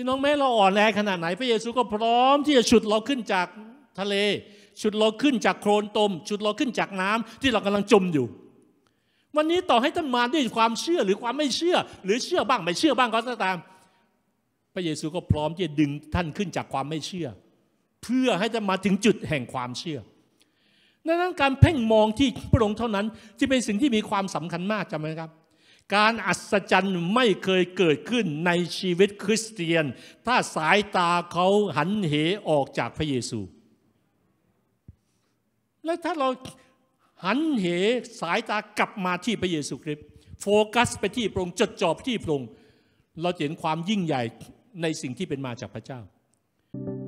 พี่น้องแม้เราอ่อนแรงขนาดไหน พระเยซูก็พร้อมที่จะฉุดเราขึ้นจากทะเลฉุดเราขึ้นจากโคลนตมฉุดเราขึ้นจากน้ำที่เรากำลังจมอยู่ วันนี้ต่อให้ท่านมาด้วยความเชื่อหรือความไม่เชื่อ หรือเชื่อบ้าง ไม่เชื่อบ้างก็ตาม พระเยซูก็พร้อมที่จะดึงท่านขึ้นจากความไม่เชื่อ เพื่อให้ท่านมาถึงจุดแห่งความเชื่อดังนั้นการเพ่งมองที่พระองค์เท่านั้นจะเป็นสิ่งที่มีความสำคัญมากจำไหมครับการอัศจรรย์ไม่เคยเกิดขึ้นในชีวิตคริสเตียน ถ้าสายตาเขาหันเหออกจากพระเยซู และถ้าเราหันเหสายตากลับมาที่พระเยซูคริสต์โฟกัสไปที่พระองค์จดจ่อที่พระองค์เราเห็นความยิ่งใหญ่ในสิ่งที่เป็นมาจากพระเจ้า thank you